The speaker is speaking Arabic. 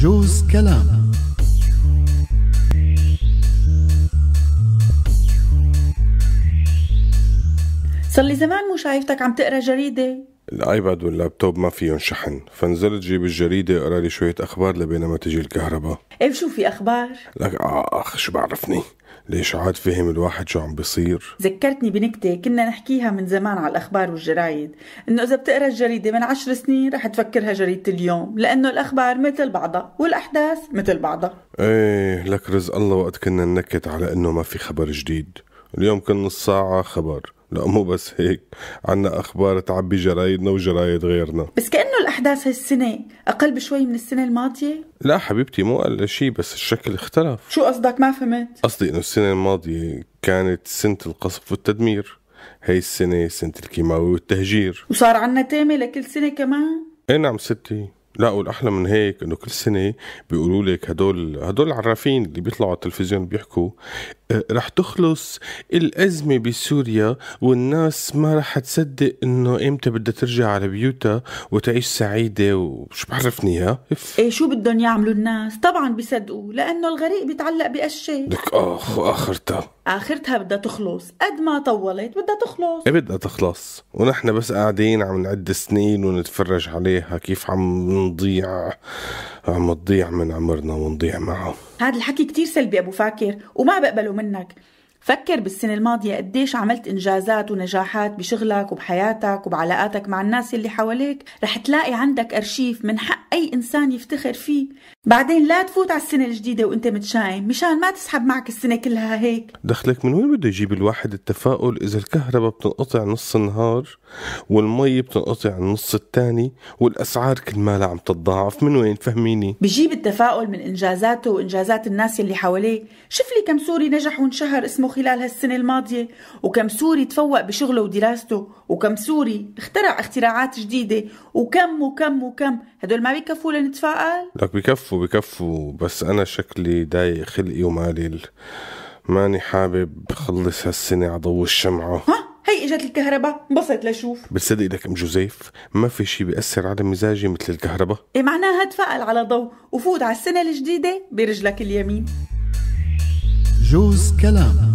جوز كلام صلي زمان مو شايفتك عم تقرا جريده الايباد واللابتوب ما فيهم شحن فنزلت جيب الجريده اقرا لي شويه اخبار لبينما تجي الكهرباء ايه شو في اخبار لك اخ شو بعرفني ليش عاد فهم الواحد شو عم بيصير ذكرتني بنكتة كنا نحكيها من زمان على الأخبار والجرايد إنه إذا بتقرأ الجريدة من عشر سنين رح تفكرها جريدة اليوم لأنه الأخبار مثل بعضها والأحداث مثل بعضها إيه لك رزق الله وقت كنا ننكت على إنه ما في خبر جديد اليوم كل نص ساعة خبر لا مو بس هيك عنا أخبار تعبي جرايدنا وجرايد غيرنا بس كأنه الأحداث هالسنة أقل بشوي من السنة الماضية لا حبيبتي مو أقل شيء بس الشكل اختلف شو قصدك ما فهمت قصدي إنه السنة الماضية كانت سنة القصف والتدمير هي السنة سنة الكيماوي والتهجير وصار عنا تامة لكل سنة كمان اي نعم ستي لا والاحلى من هيك انه كل سنه بيقولوا لك هدول هدول العرافين اللي بيطلعوا على التلفزيون بيحكوا رح تخلص الأزمة بسوريا والناس ما رح تصدق إنه إمتى بدها ترجع على بيوتها وتعيش سعيدة وشو بعرفني إياه إيه شو بدهم يعملوا الناس طبعا بيصدقوا لأنه الغريق بيتعلق بأشياء لك آخ آخرتها آخرتها بدها تخلص قد ما طولت بدها تخلص إيه بدها تخلص ونحن بس قاعدين عم نعد سنين ونتفرج عليها كيف عم نضيع عم تضيع من عمرنا ونضيع معه هذا الحكي كتير سلبي أبو فاكر وما بقبله منك فكر بالسنة الماضية قديش عملت إنجازات ونجاحات بشغلك وبحياتك وبعلاقاتك مع الناس اللي حواليك رح تلاقي عندك أرشيف من حق أي إنسان يفتخر فيه بعدين لا تفوت على السنة الجديدة وأنت متشائم مشان ما تسحب معك السنة كلها هيك دخلك من وين بده يجيب الواحد التفاؤل إذا الكهرباء بتنقطع نص النهار والمي بتنقطع النص الثاني والأسعار كل مالها عم تتضاعف من وين فهميني بجيب التفاؤل من إنجازاته وإنجازات الناس اللي حواليه شوف لي كم سوري نجح وانشهر اسمه خلال هالسنة الماضية وكم سوري تفوق بشغله ودراسته وكم سوري اخترع اختراعات جديدة وكم وكم وكم هدول ما يكفوا لنتفائل؟ لك بكفوا بكفوا بس أنا شكلي ضايق خلقي ومالي ماني حابب خلص هالسنة على ضوء الشمعة ها؟ هي اجت الكهرباء انبسط لشوف بتصدق لك ام جوزيف ما في شيء بيأثر على مزاجي مثل الكهرباء ايه معناها تفائل على ضوء وفوت على السنة الجديدة برجلك اليمين جوز كلام